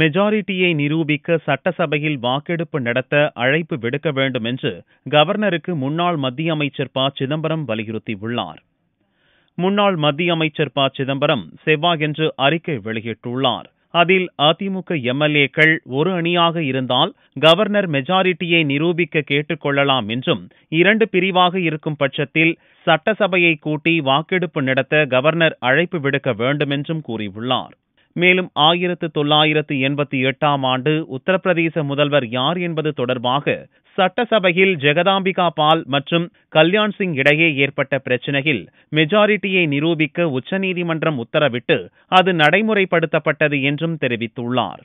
மெஜாரிட்டியை நிரூபிக்க சட்டசபையில் வாக்கெடுப்பு நடத்த அழைப்பு விடுக்க வேண்டும் என்று கவர்னருக்கு முன்னாள் மத்திய அமைச்சர் ப சிதம்பரம் வலியுறுத்தியுள்ளார் முன்னாள் மத்திய அமைச்சர் ப சிதம்பரம் செவ்வாயன்று அறிக்கை வெளியிட்டுள்ளார் அதில் அதிமுக எம்எல்ஏக்கள் ஒரு அணியாக இருந்தால் கவர்னர் மெஜாரிட்டியை நிரூபிக்க கேட்டுக் கொள்ளலாம் என்றும் இரண்டு பிரிவாக இருக்கும் பட்சத்தில் சட்டசபையை கூட்டி வாக்கெடுப்பு நடத்த கவர்னர் அழைப்பு விடுக்க வேண்டும் என்றும் கூறியுள்ளார் மேலும் ஆயிரத்து தொள்ளாயிரத்து எண்பத்தி எட்டாம் ஆண்டு உத்தரப்பிரதேச முதல்வர் யார் என்பது தொடர்பாக சட்டசபையில் ஜெகதாம்பிகா பால் மற்றும் கல்யாண் சிங் இடையே ஏற்பட்ட பிரச்சினையில் மெஜாரிட்டியை நிரூபிக்க உச்சநீதிமன்றம் உத்தரவிட்டு அது நடைமுறைப்படுத்தப்பட்டது என்றும் தெரிவித்துள்ளார்